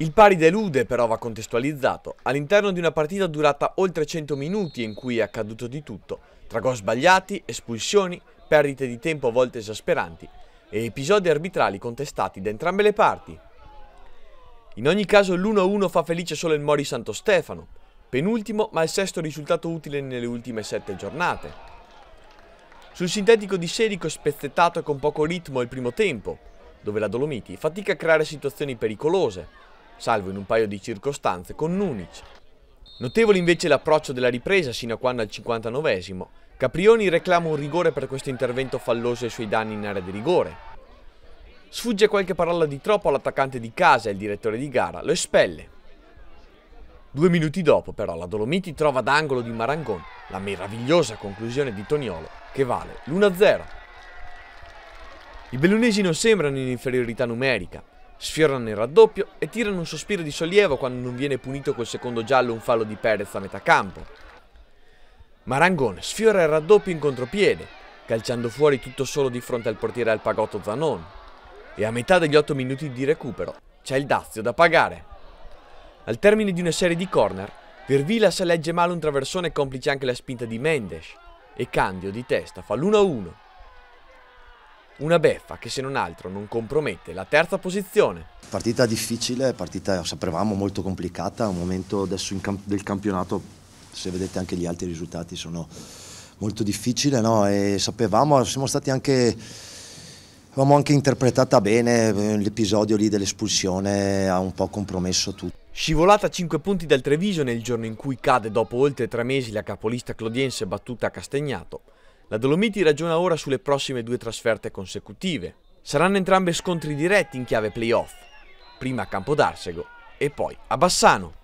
Il pari delude però va contestualizzato all'interno di una partita durata oltre 100 minuti in cui è accaduto di tutto, tra gol sbagliati, espulsioni, perdite di tempo a volte esasperanti e episodi arbitrali contestati da entrambe le parti. In ogni caso l'1-1 fa felice solo il Mori Santo Stefano, penultimo ma il sesto risultato utile nelle ultime sette giornate. Sul sintetico di Serico spezzettato e con poco ritmo il primo tempo, dove la Dolomiti fatica a creare situazioni pericolose, salvo in un paio di circostanze con Nunic. Notevole invece l'approccio della ripresa sino a quando al 59esimo. Caprioni reclama un rigore per questo intervento falloso e i suoi danni in area di rigore. Sfugge qualche parola di troppo all'attaccante di casa e il direttore di gara lo espelle. Due minuti dopo però la Dolomiti trova d'angolo di Marangon la meravigliosa conclusione di Toniolo che vale l'1-0. I bellunesi non sembrano in inferiorità numerica, Sfiorano il raddoppio e tirano un sospiro di sollievo quando non viene punito col secondo giallo un fallo di Perez a metà campo. Marangone sfiora il raddoppio in contropiede, calciando fuori tutto solo di fronte al portiere al pagotto Zanon. E a metà degli 8 minuti di recupero c'è il dazio da pagare. Al termine di una serie di corner, Vervila se legge male un traversone complice anche la spinta di Mendes e Candio di testa fa l'1-1. Una beffa che se non altro non compromette la terza posizione. Partita difficile, partita sapevamo molto complicata, un momento adesso camp del campionato, se vedete anche gli altri risultati sono molto difficili, no? E sapevamo, siamo stati anche Avevamo anche interpretata bene eh, l'episodio lì dell'espulsione, ha un po' compromesso tutto. Scivolata a 5 punti dal Treviso nel giorno in cui cade dopo oltre 3 mesi la capolista clodiense battuta a Castagnato, la Dolomiti ragiona ora sulle prossime due trasferte consecutive. Saranno entrambe scontri diretti in chiave playoff, prima a Campodarsego e poi a Bassano.